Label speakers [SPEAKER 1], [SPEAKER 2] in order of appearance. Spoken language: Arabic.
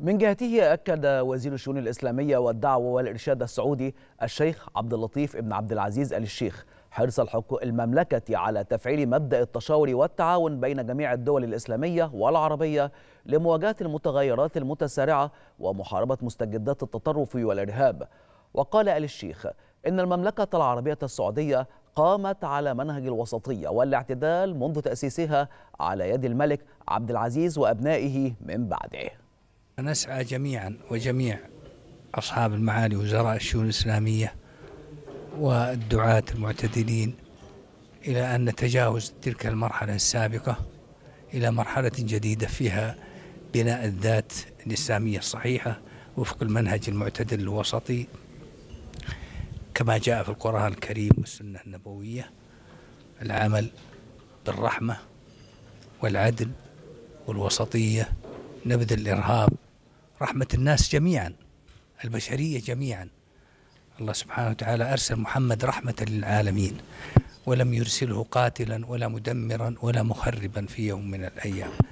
[SPEAKER 1] من جهته أكد وزير الشؤون الإسلامية والدعوة والإرشاد السعودي الشيخ عبد اللطيف بن عبد العزيز آل الشيخ حرص المملكة على تفعيل مبدأ التشاور والتعاون بين جميع الدول الإسلامية والعربية لمواجهة المتغيرات المتسارعة ومحاربة مستجدات التطرف والإرهاب وقال آل الشيخ إن المملكة العربية السعودية قامت على منهج الوسطية والاعتدال منذ تأسيسها على يد الملك عبد العزيز وأبنائه من بعده
[SPEAKER 2] نسعى جميعا وجميع أصحاب المعالي وزراء الشؤون الإسلامية والدعاة المعتدلين إلى أن نتجاوز تلك المرحلة السابقة إلى مرحلة جديدة فيها بناء الذات الإسلامية الصحيحة وفق المنهج المعتدل الوسطي كما جاء في القرآن الكريم والسنة النبوية العمل بالرحمة والعدل والوسطية نبذ الإرهاب رحمة الناس جميعا البشرية جميعا الله سبحانه وتعالى أرسل محمد رحمة للعالمين ولم يرسله قاتلا ولا مدمرا ولا مخربا في يوم من الأيام